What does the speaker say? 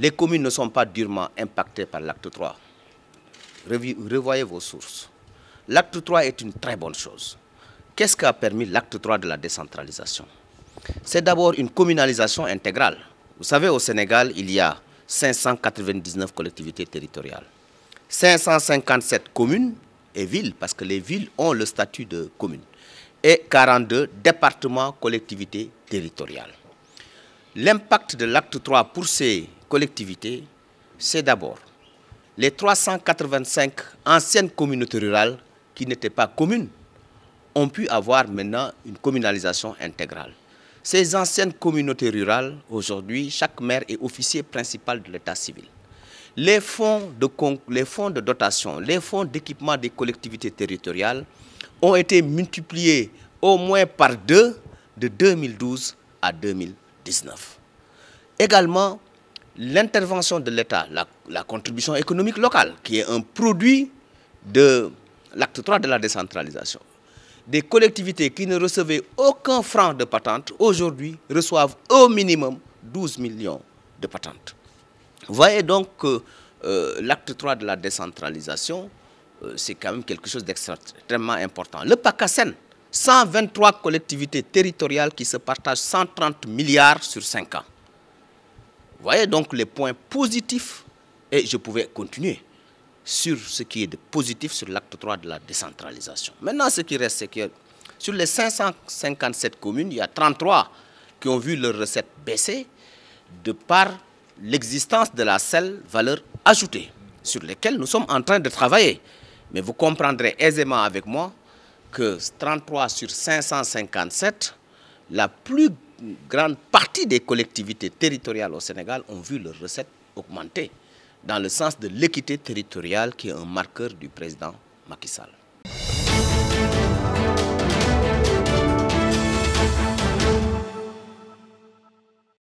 les communes ne sont pas durement impactées par l'acte 3. Revoyez vos sources. L'acte 3 est une très bonne chose. Qu'est-ce qui a permis l'acte 3 de la décentralisation C'est d'abord une communalisation intégrale. Vous savez, au Sénégal, il y a 599 collectivités territoriales, 557 communes et villes, parce que les villes ont le statut de commune, et 42 départements, collectivités territoriales. L'impact de l'acte 3 pour ces collectivités, c'est d'abord les 385 anciennes communautés rurales qui n'étaient pas communes ont pu avoir maintenant une communalisation intégrale. Ces anciennes communautés rurales, aujourd'hui, chaque maire est officier principal de l'état civil. Les fonds, de les fonds de dotation, les fonds d'équipement des collectivités territoriales ont été multipliés au moins par deux de 2012 à 2019. Également, l'intervention de l'État, la, contribution économique locale, qui est un produit de l'acte 3 de la décentralisation. Des collectivités qui ne recevaient aucun franc de patente, aujourd'hui, reçoivent au minimum 12 millions de patentes. Voyez donc que euh, l'acte 3 de la décentralisation, euh, c'est quand même quelque chose d'extrêmement important. Le PACASEN, 123 collectivités territoriales qui se partagent 130 milliards sur 5 ans voyez donc les points positifs et je pouvais continuer sur ce qui est de positif sur l'acte 3 de la décentralisation. Maintenant, ce qui reste, c'est que sur les 557 communes, il y a 33 qui ont vu leur recette baisser de par l'existence de la seule valeur ajoutée sur laquelle nous sommes en train de travailler. Mais vous comprendrez aisément avec moi que 33 sur 557 la plus grande partie des collectivités territoriales au Sénégal ont vu leurs recettes augmenter, dans le sens de l'équité territoriale qui est un marqueur du président Macky Sall.